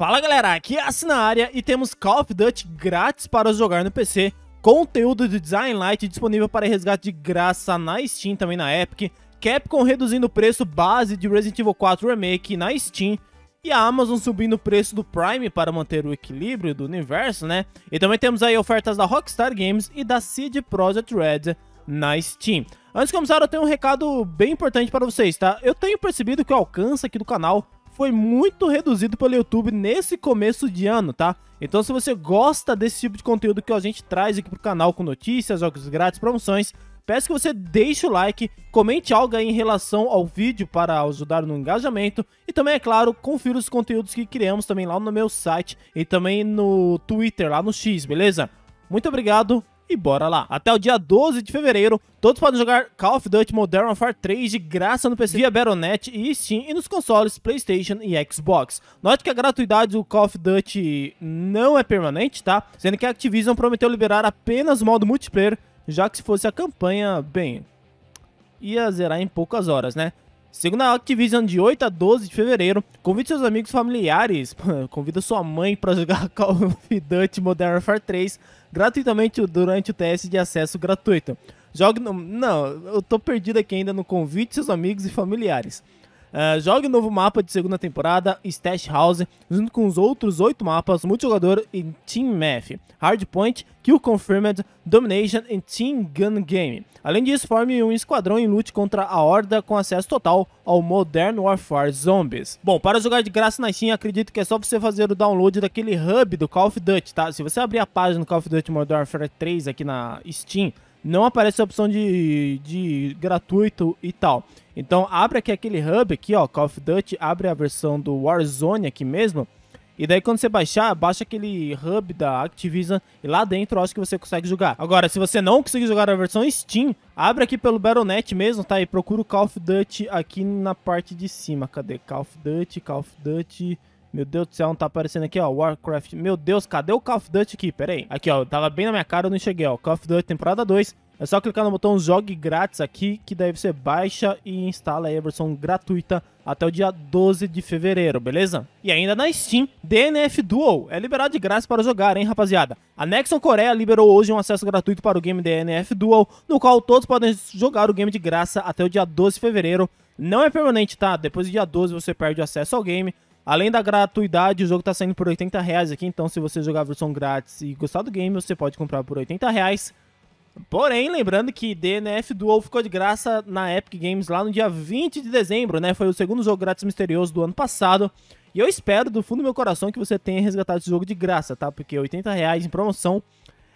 Fala galera, aqui é a Sinaria e temos Call of Duty grátis para jogar no PC, conteúdo de Design Light disponível para resgate de graça na Steam, também na Epic, Capcom reduzindo o preço base de Resident Evil 4 Remake na Steam e a Amazon subindo o preço do Prime para manter o equilíbrio do universo, né? E também temos aí ofertas da Rockstar Games e da CD Projekt Red na Steam. Antes de começar, eu tenho um recado bem importante para vocês, tá? Eu tenho percebido que o alcance aqui do canal foi muito reduzido pelo YouTube nesse começo de ano, tá? Então se você gosta desse tipo de conteúdo que a gente traz aqui pro canal com notícias, jogos grátis, promoções, peço que você deixe o like, comente algo aí em relação ao vídeo para ajudar no engajamento e também, é claro, confira os conteúdos que criamos também lá no meu site e também no Twitter, lá no X, beleza? Muito obrigado e bora lá. Até o dia 12 de fevereiro, todos podem jogar Call of Duty Modern Warfare 3 de graça no PC via Battle.net e Steam e nos consoles PlayStation e Xbox. Note que a gratuidade do Call of Duty não é permanente, tá? Sendo que a Activision prometeu liberar apenas o modo multiplayer, já que se fosse a campanha, bem, ia zerar em poucas horas, né? Segundo a Activision, de 8 a 12 de fevereiro, convide seus amigos familiares, convida sua mãe para jogar Call of Duty Modern Warfare 3 gratuitamente durante o teste de acesso gratuito. Jogue no... Não, eu tô perdido aqui ainda no convite seus amigos e familiares. Ah, jogue o um novo mapa de segunda temporada, Stash House, junto com os outros oito mapas, multijogador e Team Math, Hardpoint, Kill Confirmed, Domination e Team Gun Game. Além disso, forme um esquadrão em lute contra a Horda com acesso total ao Modern Warfare Zombies. Bom, para jogar de graça na Steam, acredito que é só você fazer o download daquele hub do Call of Duty, tá? Se você abrir a página do Call of Duty Modern Warfare 3 aqui na Steam, não aparece a opção de, de gratuito e tal. Então abre aqui aquele hub aqui, ó, Call of Duty, abre a versão do Warzone aqui mesmo. E daí quando você baixar, baixa aquele hub da Activision e lá dentro eu acho que você consegue jogar. Agora, se você não conseguir jogar a versão Steam, abre aqui pelo Battle.net mesmo, tá? E procura o Call of Duty aqui na parte de cima. Cadê? Call of Duty, Call of Duty... Meu Deus do céu, não tá aparecendo aqui, ó. Warcraft. Meu Deus, cadê o Call of Duty aqui? Pera aí. Aqui, ó. Tava bem na minha cara, eu não enxerguei, ó. Call of Duty temporada 2. É só clicar no botão Jogue Grátis aqui, que daí você baixa e instala aí a versão gratuita até o dia 12 de fevereiro, beleza? E ainda na Steam, DNF Duel é liberado de graça para jogar, hein, rapaziada? A Nexon Coreia liberou hoje um acesso gratuito para o game DNF Duel, no qual todos podem jogar o game de graça até o dia 12 de fevereiro. Não é permanente, tá? Depois do dia 12 você perde o acesso ao game, Além da gratuidade, o jogo está saindo por 80 reais aqui, então se você jogar a versão grátis e gostar do game, você pode comprar por 80 reais. Porém, lembrando que DNF Duel ficou de graça na Epic Games lá no dia 20 de dezembro, né? Foi o segundo jogo grátis misterioso do ano passado. E eu espero do fundo do meu coração que você tenha resgatado esse jogo de graça, tá? Porque 80 reais em promoção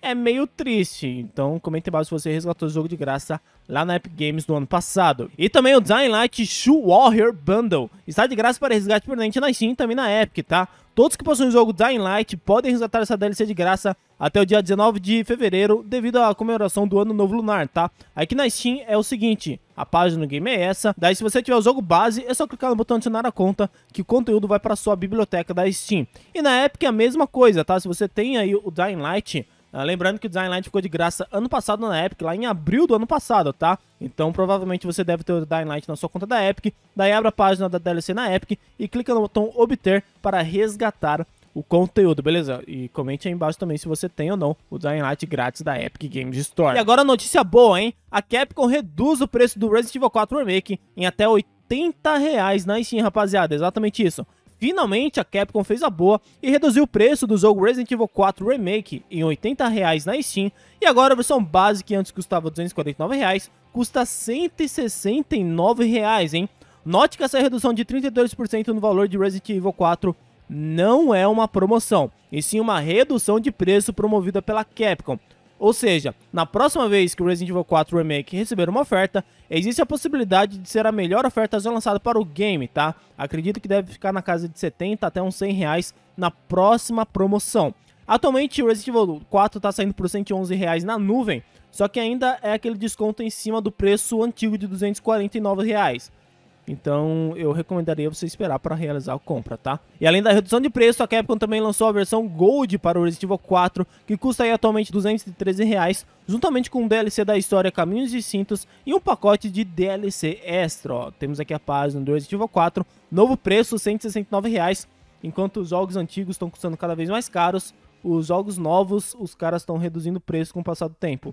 é meio triste. Então, comente embaixo se você resgatou o jogo de graça lá na Epic Games do ano passado. E também o Dying Light Shoe Warrior Bundle. Está de graça para resgate permanente na Steam e também na Epic, tá? Todos que possuem o jogo Dying Light podem resgatar essa DLC de graça até o dia 19 de fevereiro, devido à comemoração do Ano Novo Lunar, tá? Aqui na Steam é o seguinte, a página do game é essa, daí se você tiver o jogo base, é só clicar no botão adicionar a conta, que o conteúdo vai para sua biblioteca da Steam. E na Epic é a mesma coisa, tá? Se você tem aí o Dying Light ah, lembrando que o Dying Light ficou de graça ano passado na Epic, lá em abril do ano passado, tá? Então provavelmente você deve ter o Dying Light na sua conta da Epic, daí abre a página da DLC na Epic e clica no botão obter para resgatar o conteúdo, beleza? E comente aí embaixo também se você tem ou não o Dying Light grátis da Epic Games Store. E agora notícia boa, hein? A Capcom reduz o preço do Resident Evil 4 Remake em até 80 reais na Steam, rapaziada. Exatamente isso. Finalmente, a Capcom fez a boa e reduziu o preço do jogo Resident Evil 4 Remake em R$ reais na Steam, e agora a versão base, que antes custava R$ reais custa R$ reais, hein? Note que essa redução de 32% no valor de Resident Evil 4 não é uma promoção, e sim uma redução de preço promovida pela Capcom, ou seja, na próxima vez que o Resident Evil 4 Remake receber uma oferta, existe a possibilidade de ser a melhor oferta já lançada para o game, tá? Acredito que deve ficar na casa de 70 até uns 100 reais na próxima promoção. Atualmente o Resident Evil 4 está saindo por 111 reais na nuvem, só que ainda é aquele desconto em cima do preço antigo de 249 reais. Então eu recomendaria você esperar para realizar a compra, tá? E além da redução de preço, a Capcom também lançou a versão Gold para o Resident Evil 4, que custa aí atualmente R$ 213, reais, juntamente com um DLC da história Caminhos e Cintos e um pacote de DLC extra. temos aqui a página do Resident Evil 4, novo preço R$ 169, reais, enquanto os jogos antigos estão custando cada vez mais caros, os jogos novos os caras estão reduzindo o preço com o passar do tempo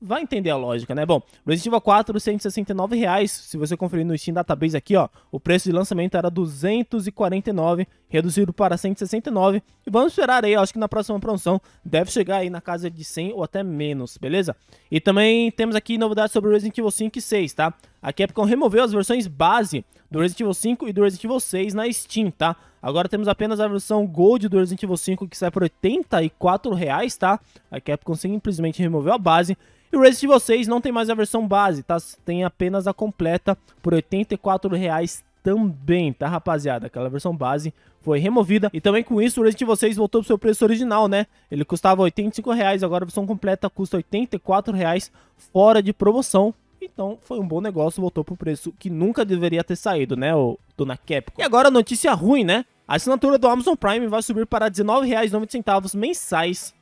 vai entender a lógica, né? Bom, Resident Evil 4, 169 reais. Se você conferir no Steam Database aqui, ó, o preço de lançamento era 249, reduzido para 169. E vamos esperar aí, acho que na próxima promoção deve chegar aí na casa de 100 ou até menos, beleza? E também temos aqui novidades sobre Resident Evil 5 e 6, tá? A Capcom removeu as versões base do Resident Evil 5 e do Resident Evil 6 na Steam, tá? Agora temos apenas a versão Gold do Resident Evil 5 que sai por R$ 84, reais, tá? A Capcom simplesmente removeu a base. E o Resident Evil 6 não tem mais a versão base, tá? Tem apenas a completa por R$ 84 reais também, tá, rapaziada? Aquela versão base foi removida. E também com isso, o Resident Evil 6 voltou pro seu preço original, né? Ele custava R$ 85, reais, agora a versão completa custa R$ 84, reais, fora de promoção. Então foi um bom negócio, voltou pro preço que nunca deveria ter saído, né, o Dona Capcom. E agora notícia ruim, né? A assinatura do Amazon Prime vai subir para R$19,90 mensais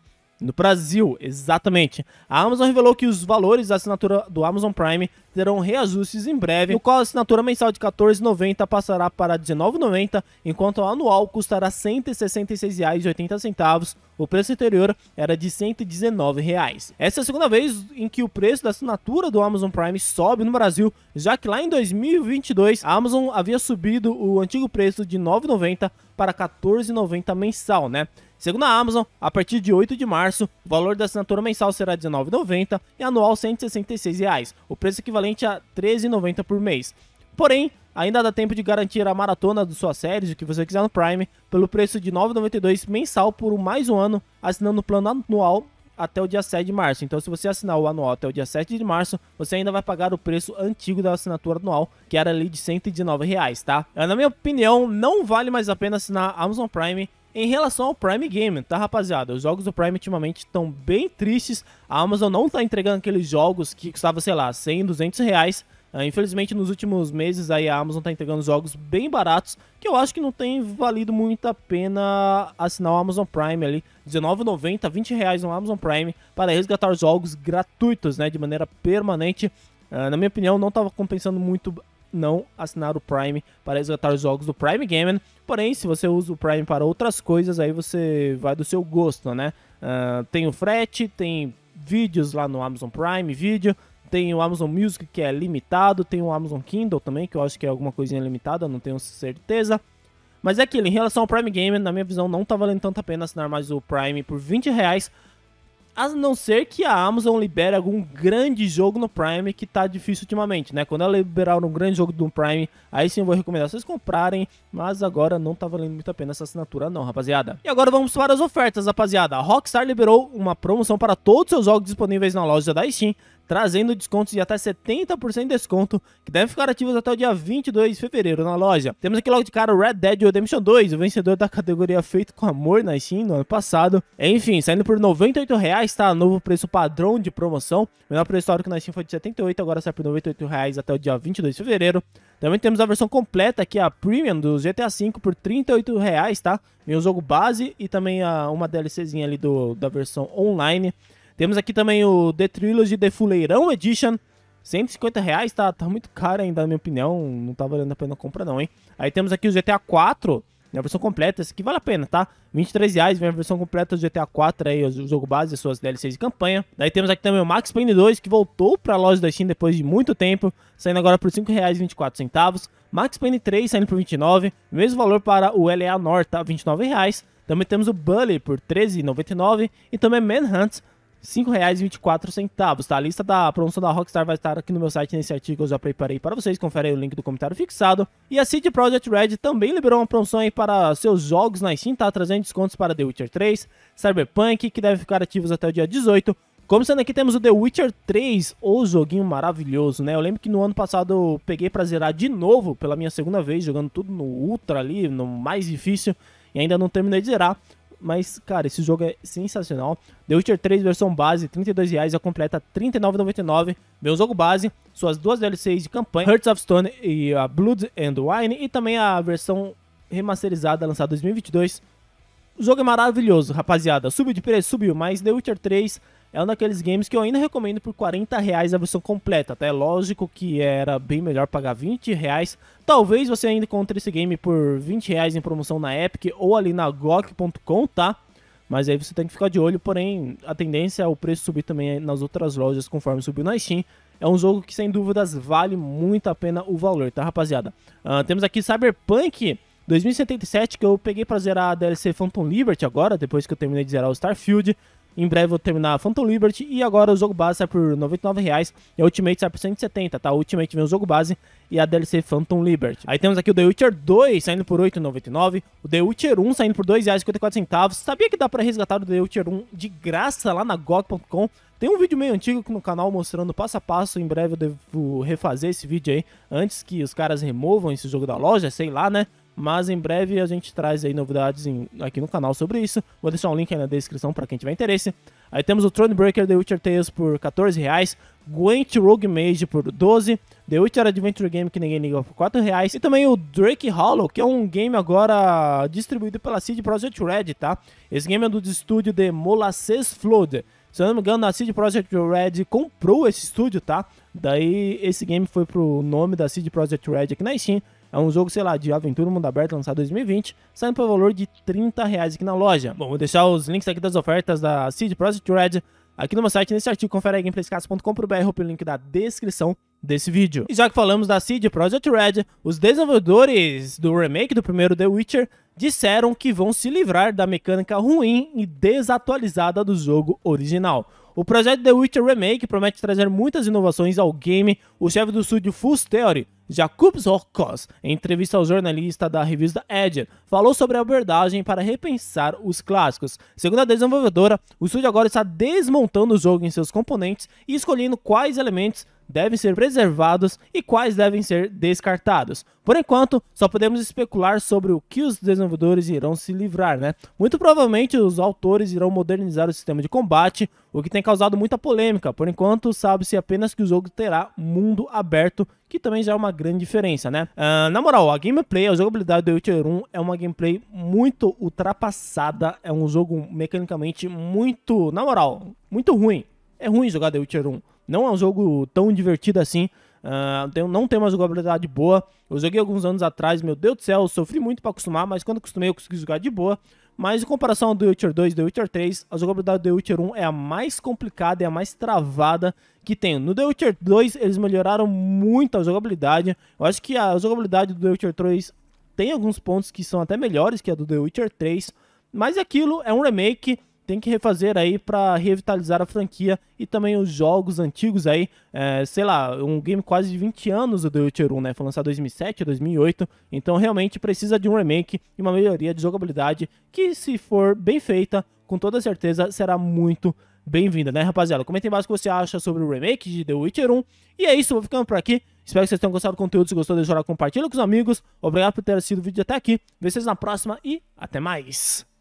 no Brasil, exatamente. A Amazon revelou que os valores da assinatura do Amazon Prime terão reajustes em breve, no qual a assinatura mensal de R$ 14,90 passará para R$ 19,90, enquanto o anual custará R$ 166,80. O preço anterior era de R$ 119,00. Essa é a segunda vez em que o preço da assinatura do Amazon Prime sobe no Brasil, já que lá em 2022 a Amazon havia subido o antigo preço de R$ 9,90 para R$ 14,90 mensal, né? Segundo a Amazon, a partir de 8 de março, o valor da assinatura mensal será R$ 19,90 e anual R$ o preço equivalente a R$ 13,90 por mês. Porém, ainda dá tempo de garantir a maratona de suas séries, o que você quiser no Prime, pelo preço de R$ 9,92 mensal por mais um ano, assinando o plano anual até o dia 7 de março. Então, se você assinar o anual até o dia 7 de março, você ainda vai pagar o preço antigo da assinatura anual, que era ali de R$ reais, tá? Ah, na minha opinião, não vale mais a pena assinar Amazon Prime em relação ao Prime Game, tá, rapaziada? Os jogos do Prime ultimamente estão bem tristes. A Amazon não tá entregando aqueles jogos que custavam, sei lá, 100, 200 reais. Ah, infelizmente, nos últimos meses, aí a Amazon tá entregando jogos bem baratos, que eu acho que não tem valido muito a pena assinar o Amazon Prime ali. R$19,90, 20 reais no Amazon Prime para resgatar jogos gratuitos, né, de maneira permanente. Ah, na minha opinião, não estava compensando muito não assinar o Prime para resgatar os jogos do Prime Gaming. Porém, se você usa o Prime para outras coisas, aí você vai do seu gosto, né? Uh, tem o frete, tem vídeos lá no Amazon Prime Video, tem o Amazon Music que é limitado, tem o Amazon Kindle também, que eu acho que é alguma coisinha limitada, não tenho certeza. Mas é aquilo, em relação ao Prime Gaming na minha visão, não tá valendo tanto a pena assinar mais o Prime por 20 reais a não ser que a Amazon libere algum grande jogo no Prime que tá difícil ultimamente, né? Quando ela liberar um grande jogo do Prime, aí sim eu vou recomendar vocês comprarem, mas agora não tá valendo muito a pena essa assinatura não, rapaziada. E agora vamos para as ofertas, rapaziada. A Rockstar liberou uma promoção para todos os seus jogos disponíveis na loja da Steam trazendo descontos de até 70% de desconto, que devem ficar ativos até o dia 22 de fevereiro na loja. Temos aqui logo de cara o Red Dead Redemption 2, o vencedor da categoria Feito com Amor na Steam no ano passado. Enfim, saindo por R$ reais está novo preço padrão de promoção. O menor preço histórico na Steam foi de 78, agora sai por R$ reais até o dia 22 de fevereiro. Também temos a versão completa aqui, a Premium do GTA V por R$ reais, tá? Vem o jogo base e também a, uma DLCzinha ali do, da versão online. Temos aqui também o The Trilogy The Fuleirão Edition. 150 reais, tá, tá muito caro ainda, na minha opinião. Não tá valendo a pena a compra, não, hein? Aí temos aqui o GTA 4, na né, versão completa. Esse aqui vale a pena, tá? 23 reais, vem a versão completa do GTA 4 aí, o jogo base, as suas DLCs de campanha. Daí temos aqui também o Max Payne 2, que voltou pra loja da Steam depois de muito tempo, saindo agora por R$ centavos Max Payne 3 saindo por 29, mesmo valor para o LA North, tá? R$ 29 reais. Também temos o Bully por R$ 13,99 e também Manhunt R$ 5,24, tá? A lista da promoção da Rockstar vai estar aqui no meu site nesse artigo que eu já preparei para vocês. Confere aí o link do comentário fixado. E a City Project Red também liberou uma promoção aí para seus jogos na Steam, tá? Trazendo descontos para The Witcher 3, Cyberpunk, que deve ficar ativos até o dia 18. Começando aqui, temos o The Witcher 3, o joguinho maravilhoso, né? Eu lembro que no ano passado eu peguei pra zerar de novo, pela minha segunda vez, jogando tudo no Ultra ali, no mais difícil, e ainda não terminei de zerar. Mas, cara, esse jogo é sensacional. The Witcher 3 versão base, R$32,00, a completa R$39,99. Meu jogo base, suas duas DLCs de campanha, Hearts of Stone e a Blood and Wine. E também a versão remasterizada, lançada em 2022. O jogo é maravilhoso, rapaziada. Subiu de preço, subiu, mas The Witcher 3 é um daqueles games que eu ainda recomendo por 40 reais a versão completa. Até tá? é lógico que era bem melhor pagar 20 reais. Talvez você ainda encontre esse game por 20 reais em promoção na Epic ou ali na GOG.com, tá? Mas aí você tem que ficar de olho, porém a tendência é o preço subir também nas outras lojas conforme subiu na Steam. É um jogo que sem dúvidas vale muito a pena o valor, tá rapaziada? Uh, temos aqui Cyberpunk 2077 que eu peguei pra zerar a DLC Phantom Liberty agora, depois que eu terminei de zerar o Starfield. Em breve vou terminar Phantom Liberty e agora o jogo base sai por 99 reais. e a Ultimate sai por 170, tá? A Ultimate vem o jogo base e a DLC Phantom Liberty. Aí temos aqui o The Witcher 2 saindo por 8,99, o The Witcher 1 saindo por R$ centavos. Sabia que dá para resgatar o The Witcher 1 de graça lá na GOG.com? Tem um vídeo meio antigo aqui no canal mostrando passo a passo. Em breve eu devo refazer esse vídeo aí antes que os caras removam esse jogo da loja, sei lá, né? Mas em breve a gente traz aí novidades em, aqui no canal sobre isso. Vou deixar um link aí na descrição para quem tiver interesse. Aí temos o Thronebreaker The Witcher Tales por 14 reais, Gwent Rogue Mage por 12, The Witcher Adventure Game que ninguém liga por 4 reais e também o Drake Hollow, que é um game agora distribuído pela CD Projekt Red, tá? Esse game é do estúdio de Molasses Flood. Se eu não me engano, a CD Projekt Red comprou esse estúdio, tá? Daí esse game foi pro nome da CD Projekt Red aqui na Steam é um jogo, sei lá, de aventura mundo aberto lançado em 2020, saindo pelo valor de 30 reais aqui na loja. Bom, vou deixar os links aqui das ofertas da Seed Project Red aqui no meu site, nesse artigo, confere aí gameplaycast.com.br ou pelo link da descrição desse vídeo. E já que falamos da Seed Project Red, os desenvolvedores do remake do primeiro The Witcher disseram que vão se livrar da mecânica ruim e desatualizada do jogo original. O projeto The Witcher Remake promete trazer muitas inovações ao game. O chefe do estúdio Full Theory, Jacobs Horkos, em entrevista ao jornalista da revista Edge, falou sobre a abordagem para repensar os clássicos. Segundo a desenvolvedora, o estúdio agora está desmontando o jogo em seus componentes e escolhendo quais elementos devem ser preservados e quais devem ser descartados. Por enquanto, só podemos especular sobre o que os desenvolvedores irão se livrar, né? Muito provavelmente os autores irão modernizar o sistema de combate, o que tem causado muita polêmica. Por enquanto, sabe-se apenas que o jogo terá mundo aberto, que também já é uma grande diferença, né? Uh, na moral, a gameplay, a jogabilidade do Witcher 1 é uma gameplay muito ultrapassada, é um jogo mecanicamente muito, na moral, muito ruim. É ruim jogar The Witcher 1. Não é um jogo tão divertido assim. Uh, não tem uma jogabilidade boa. Eu joguei alguns anos atrás, meu Deus do céu, sofri muito para acostumar, mas quando acostumei eu consegui jogar de boa. Mas em comparação ao The Witcher 2 e The Witcher 3, a jogabilidade do The Witcher 1 é a mais complicada e a mais travada que tem. No The Witcher 2, eles melhoraram muito a jogabilidade. Eu acho que a jogabilidade do The Witcher 3 tem alguns pontos que são até melhores que a do The Witcher 3. Mas aquilo é um remake tem que refazer aí para revitalizar a franquia e também os jogos antigos aí, é, sei lá, um game quase de 20 anos o The Witcher 1, né? Foi lançado em 2007, 2008, então realmente precisa de um remake e uma melhoria de jogabilidade que se for bem feita, com toda certeza será muito bem-vinda, né, rapaziada? Comenta embaixo o que você acha sobre o remake de The Witcher 1. E é isso, vou ficando por aqui. Espero que vocês tenham gostado do conteúdo. Se gostou, deixa o like, compartilha com os amigos. Obrigado por ter assistido o vídeo até aqui. Vejo vocês na próxima e até mais.